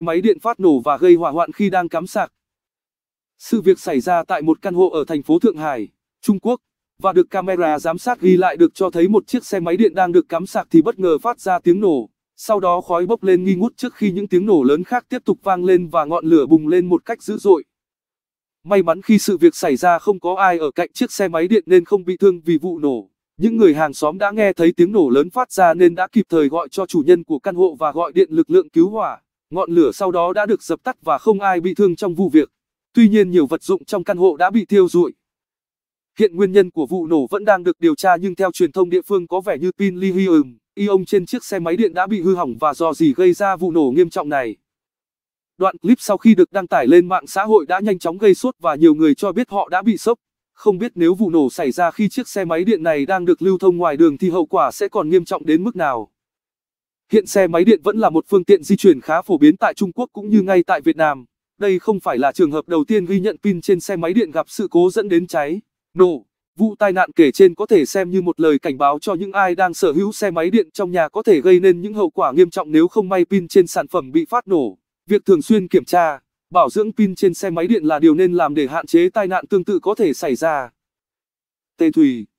máy điện phát nổ và gây hỏa hoạn khi đang cắm sạc. Sự việc xảy ra tại một căn hộ ở thành phố Thượng Hải, Trung Quốc, và được camera giám sát ghi lại được cho thấy một chiếc xe máy điện đang được cắm sạc thì bất ngờ phát ra tiếng nổ, sau đó khói bốc lên nghi ngút trước khi những tiếng nổ lớn khác tiếp tục vang lên và ngọn lửa bùng lên một cách dữ dội. May mắn khi sự việc xảy ra không có ai ở cạnh chiếc xe máy điện nên không bị thương vì vụ nổ. Những người hàng xóm đã nghe thấy tiếng nổ lớn phát ra nên đã kịp thời gọi cho chủ nhân của căn hộ và gọi điện lực lượng cứu hỏa. Ngọn lửa sau đó đã được dập tắt và không ai bị thương trong vụ việc. Tuy nhiên nhiều vật dụng trong căn hộ đã bị thiêu rụi. Hiện nguyên nhân của vụ nổ vẫn đang được điều tra nhưng theo truyền thông địa phương có vẻ như pin lithium, ion trên chiếc xe máy điện đã bị hư hỏng và do gì gây ra vụ nổ nghiêm trọng này. Đoạn clip sau khi được đăng tải lên mạng xã hội đã nhanh chóng gây sốt và nhiều người cho biết họ đã bị sốc. Không biết nếu vụ nổ xảy ra khi chiếc xe máy điện này đang được lưu thông ngoài đường thì hậu quả sẽ còn nghiêm trọng đến mức nào. Hiện xe máy điện vẫn là một phương tiện di chuyển khá phổ biến tại Trung Quốc cũng như ngay tại Việt Nam. Đây không phải là trường hợp đầu tiên ghi nhận pin trên xe máy điện gặp sự cố dẫn đến cháy, nổ. Vụ tai nạn kể trên có thể xem như một lời cảnh báo cho những ai đang sở hữu xe máy điện trong nhà có thể gây nên những hậu quả nghiêm trọng nếu không may pin trên sản phẩm bị phát nổ. Việc thường xuyên kiểm tra, bảo dưỡng pin trên xe máy điện là điều nên làm để hạn chế tai nạn tương tự có thể xảy ra. Tê Thủy